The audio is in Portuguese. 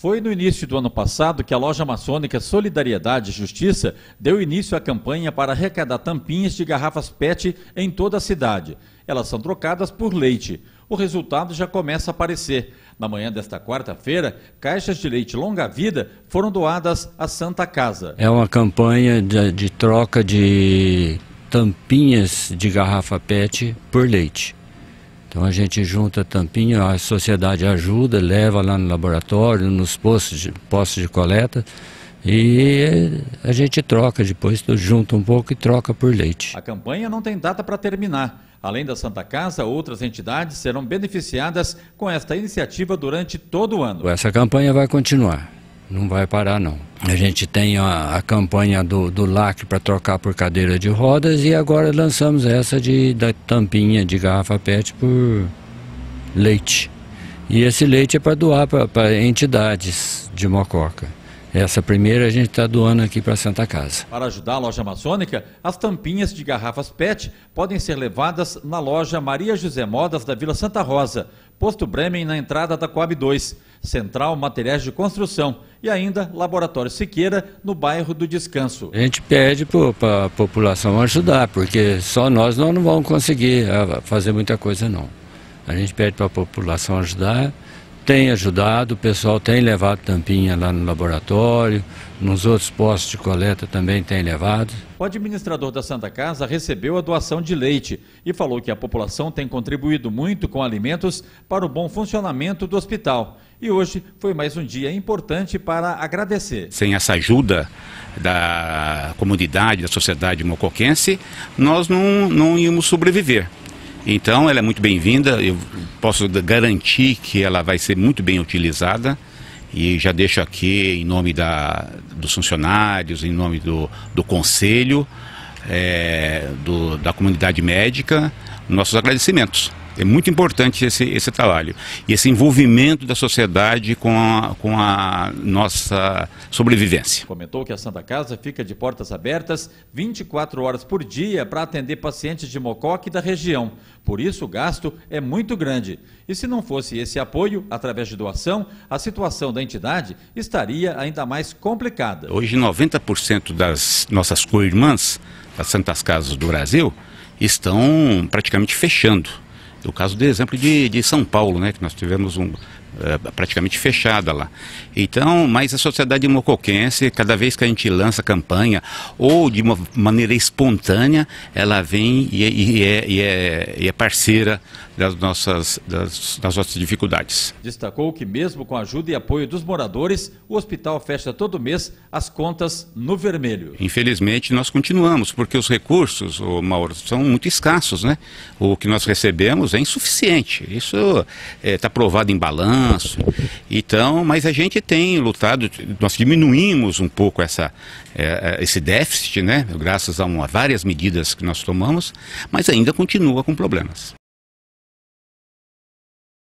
Foi no início do ano passado que a loja maçônica Solidariedade e Justiça deu início à campanha para arrecadar tampinhas de garrafas PET em toda a cidade. Elas são trocadas por leite. O resultado já começa a aparecer. Na manhã desta quarta-feira, caixas de leite longa-vida foram doadas à Santa Casa. É uma campanha de, de troca de tampinhas de garrafa PET por leite. Então a gente junta a tampinha, a sociedade ajuda, leva lá no laboratório, nos postos de, postos de coleta e a gente troca depois, junta um pouco e troca por leite. A campanha não tem data para terminar. Além da Santa Casa, outras entidades serão beneficiadas com esta iniciativa durante todo o ano. Essa campanha vai continuar, não vai parar não. A gente tem a, a campanha do, do LAC para trocar por cadeira de rodas e agora lançamos essa de, da tampinha de garrafa PET por leite. E esse leite é para doar para entidades de mococa. Essa primeira a gente está doando aqui para a Santa Casa. Para ajudar a loja maçônica, as tampinhas de garrafas PET podem ser levadas na loja Maria José Modas da Vila Santa Rosa, posto Bremen na entrada da Coab 2, Central Materiais de Construção e ainda Laboratório Siqueira no bairro do Descanso. A gente pede para a população ajudar, porque só nós não vamos conseguir ah, fazer muita coisa não. A gente pede para a população ajudar tem ajudado, o pessoal tem levado tampinha lá no laboratório, nos outros postos de coleta também tem levado. O administrador da Santa Casa recebeu a doação de leite e falou que a população tem contribuído muito com alimentos para o bom funcionamento do hospital. E hoje foi mais um dia importante para agradecer. Sem essa ajuda da comunidade, da sociedade mocoquense, nós não, não íamos sobreviver. Então, ela é muito bem-vinda. Eu posso garantir que ela vai ser muito bem utilizada. E já deixo aqui, em nome da, dos funcionários, em nome do, do conselho, é, do, da comunidade médica, nossos agradecimentos. É muito importante esse, esse trabalho e esse envolvimento da sociedade com a, com a nossa sobrevivência. Comentou que a Santa Casa fica de portas abertas 24 horas por dia para atender pacientes de Mococa e da região. Por isso, o gasto é muito grande. E se não fosse esse apoio, através de doação, a situação da entidade estaria ainda mais complicada. Hoje, 90% das nossas co-irmãs das Santas Casas do Brasil estão praticamente fechando. O caso de exemplo de, de São Paulo, né, que nós tivemos um, é, praticamente fechada lá. Então, mas a sociedade mocoquense, cada vez que a gente lança campanha, ou de uma maneira espontânea, ela vem e, é, e, é, e, é, e é, parceira das nossas, das, das nossas dificuldades. Destacou que, mesmo com a ajuda e apoio dos moradores, o hospital fecha todo mês as contas no vermelho. Infelizmente, nós continuamos, porque os recursos, o Mauro, são muito escassos, né? O que nós recebemos é insuficiente. Isso está é, provado em balanço então, mas a gente tem lutado, nós diminuímos um pouco essa, é, é, esse déficit, né? Graças a, uma, a várias medidas que nós tomamos, mas ainda continua com problemas.